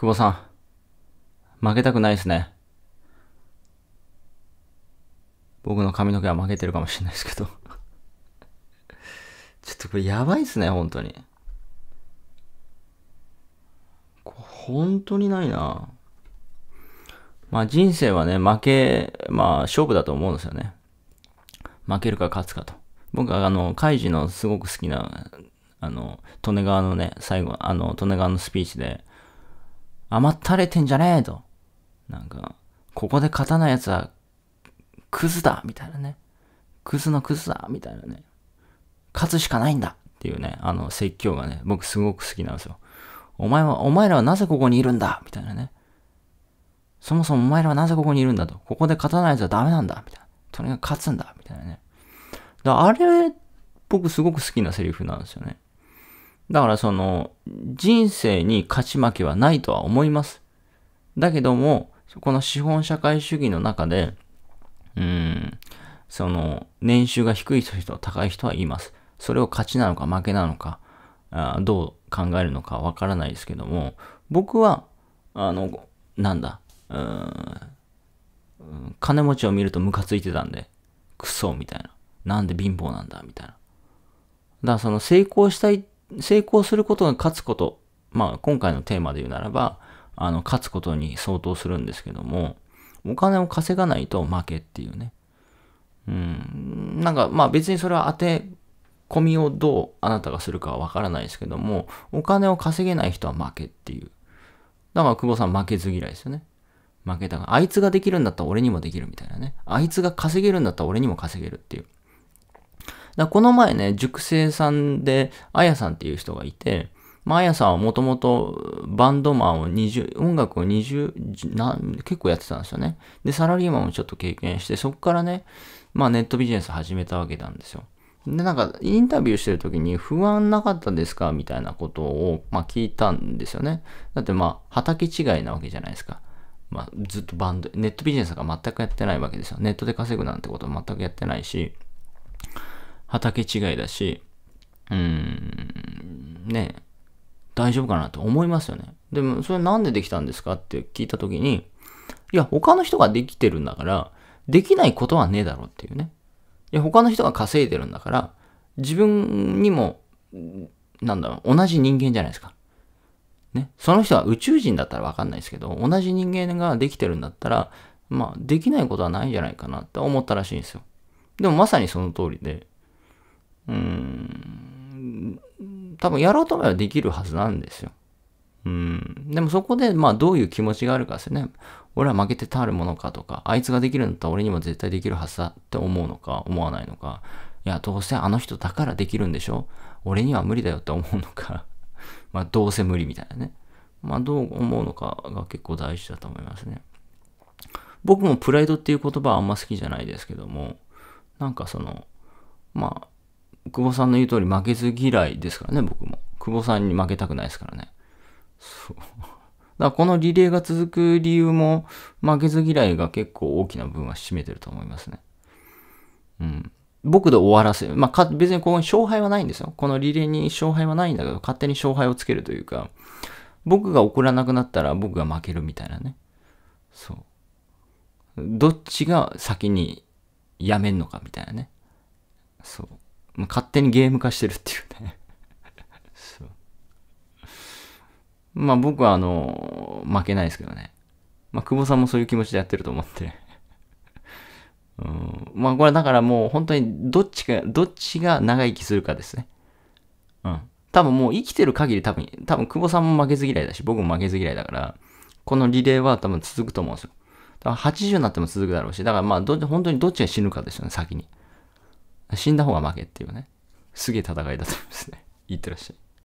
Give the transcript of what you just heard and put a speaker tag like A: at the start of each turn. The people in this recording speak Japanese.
A: 久保さん、負けたくないですね。僕の髪の毛は負けてるかもしれないですけど ちょっとこれやばいっすね、本当に。本当にないなまあ人生はね、負け、まあ勝負だと思うんですよね。負けるか勝つかと。僕はあの、カイジのすごく好きな、あの、利根川のね、最後、あの、利根川のスピーチで、甘ったれてんじゃねえと。なんか、ここで勝たない奴は、クズだみたいなね。クズのクズだみたいなね。勝つしかないんだっていうね、あの説教がね、僕すごく好きなんですよ。お前は、お前らはなぜここにいるんだみたいなね。そもそもお前らはなぜここにいるんだと。ここで勝たない奴はダメなんだみたいな。とにかく勝つんだみたいなね。だあれ、僕すごく好きなセリフなんですよね。だからその、人生に勝ち負けはないとは思います。だけども、この資本社会主義の中で、うん、その、年収が低い人、高い人は言います。それを勝ちなのか負けなのか、あどう考えるのかわからないですけども、僕は、あの、なんだ、うん、金持ちを見るとムカついてたんで、クソみたいな。なんで貧乏なんだみたいな。だからその成功したいっ成功することが勝つこと、まあ今回のテーマで言うならば、あの、勝つことに相当するんですけども、お金を稼がないと負けっていうね。うん。なんか、まあ別にそれは当て込みをどうあなたがするかはわからないですけども、お金を稼げない人は負けっていう。だから久保さん負けず嫌いですよね。負けたが、あいつができるんだったら俺にもできるみたいなね。あいつが稼げるんだったら俺にも稼げるっていう。だこの前ね、熟成さんで、あやさんっていう人がいて、まあ、あやさんはもともとバンドマンを20、音楽を20な、結構やってたんですよね。で、サラリーマンをちょっと経験して、そこからね、まあネットビジネス始めたわけなんですよ。で、なんか、インタビューしてる時に、不安なかったですかみたいなことを、まあ聞いたんですよね。だってまあ、畑違いなわけじゃないですか。まあ、ずっとバンド、ネットビジネスが全くやってないわけですよ。ネットで稼ぐなんてことは全くやってないし、畑違いだし、うーん、ね、大丈夫かなと思いますよね。でも、それなんでできたんですかって聞いたときに、いや、他の人ができてるんだから、できないことはねえだろっていうね。いや、他の人が稼いでるんだから、自分にも、なんだろう、同じ人間じゃないですか。ね。その人は宇宙人だったらわかんないですけど、同じ人間ができてるんだったら、まあ、できないことはないんじゃないかなって思ったらしいんですよ。でもまさにその通りで、うん、多分やろうと思えばできるはずなんですよ。うん。でもそこで、まあどういう気持ちがあるかですよね。俺は負けてたるものかとか、あいつができるんだったら俺にも絶対できるはずだって思うのか、思わないのか。いや、どうせあの人だからできるんでしょ俺には無理だよって思うのか。まあどうせ無理みたいなね。まあどう思うのかが結構大事だと思いますね。僕もプライドっていう言葉はあんま好きじゃないですけども、なんかその、まあ、久保さんの言う通り負けず嫌いですからね、僕も。久保さんに負けたくないですからね。そう。だからこのリレーが続く理由も負けず嫌いが結構大きな部分は占めてると思いますね。うん。僕で終わらせる。まあ、か、別にこの勝敗はないんですよ。このリレーに勝敗はないんだけど、勝手に勝敗をつけるというか、僕が怒らなくなったら僕が負けるみたいなね。そう。どっちが先にやめんのかみたいなね。そう。勝手にゲーム化してるっていうね そう。まあ僕はあの、負けないですけどね。まあ久保さんもそういう気持ちでやってると思って うん。まあこれだからもう本当にどっちが、どっちが長生きするかですね。うん。多分もう生きてる限り多分、多分久保さんも負けず嫌いだし、僕も負けず嫌いだから、このリレーは多分続くと思うんですよ。だから80になっても続くだろうし、だからまあど、本当にどっちが死ぬかですよね、先に。死んだ方が負けっていうね。すげえ戦いだと思いますね。い ってらっしゃい。